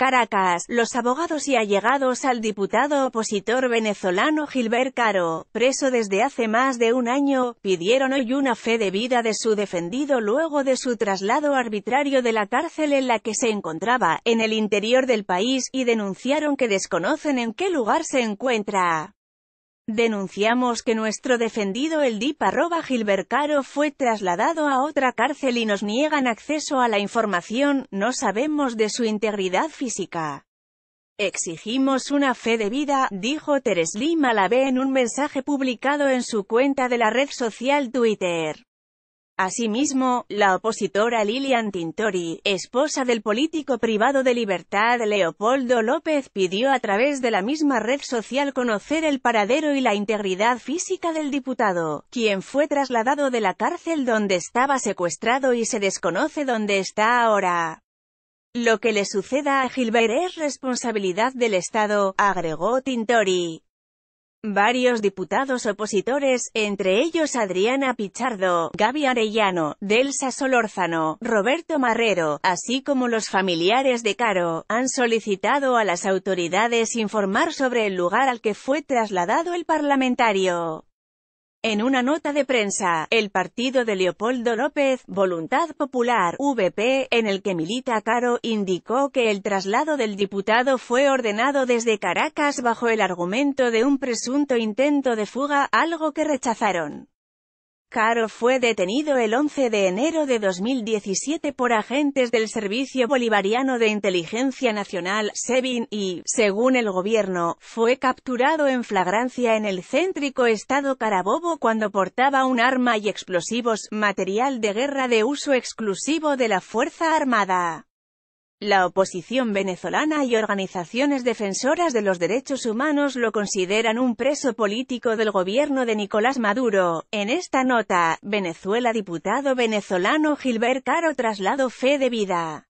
Caracas, los abogados y allegados al diputado opositor venezolano Gilbert Caro, preso desde hace más de un año, pidieron hoy una fe de vida de su defendido luego de su traslado arbitrario de la cárcel en la que se encontraba, en el interior del país, y denunciaron que desconocen en qué lugar se encuentra. Denunciamos que nuestro defendido el DIP arroba Gilbercaro fue trasladado a otra cárcel y nos niegan acceso a la información, no sabemos de su integridad física. Exigimos una fe de vida, dijo Teresli Malabé en un mensaje publicado en su cuenta de la red social Twitter. Asimismo, la opositora Lilian Tintori, esposa del político privado de libertad Leopoldo López pidió a través de la misma red social conocer el paradero y la integridad física del diputado, quien fue trasladado de la cárcel donde estaba secuestrado y se desconoce dónde está ahora. Lo que le suceda a Gilbert es responsabilidad del Estado, agregó Tintori. Varios diputados opositores, entre ellos Adriana Pichardo, Gaby Arellano, Delsa Solórzano, Roberto Marrero, así como los familiares de Caro, han solicitado a las autoridades informar sobre el lugar al que fue trasladado el parlamentario. En una nota de prensa, el partido de Leopoldo López, Voluntad Popular, VP, en el que milita Caro, indicó que el traslado del diputado fue ordenado desde Caracas bajo el argumento de un presunto intento de fuga, algo que rechazaron. Caro fue detenido el 11 de enero de 2017 por agentes del Servicio Bolivariano de Inteligencia Nacional, SEBIN, y, según el gobierno, fue capturado en flagrancia en el céntrico estado Carabobo cuando portaba un arma y explosivos, material de guerra de uso exclusivo de la Fuerza Armada. La oposición venezolana y organizaciones defensoras de los derechos humanos lo consideran un preso político del gobierno de Nicolás Maduro. En esta nota, Venezuela diputado venezolano Gilbert Caro traslado fe de vida.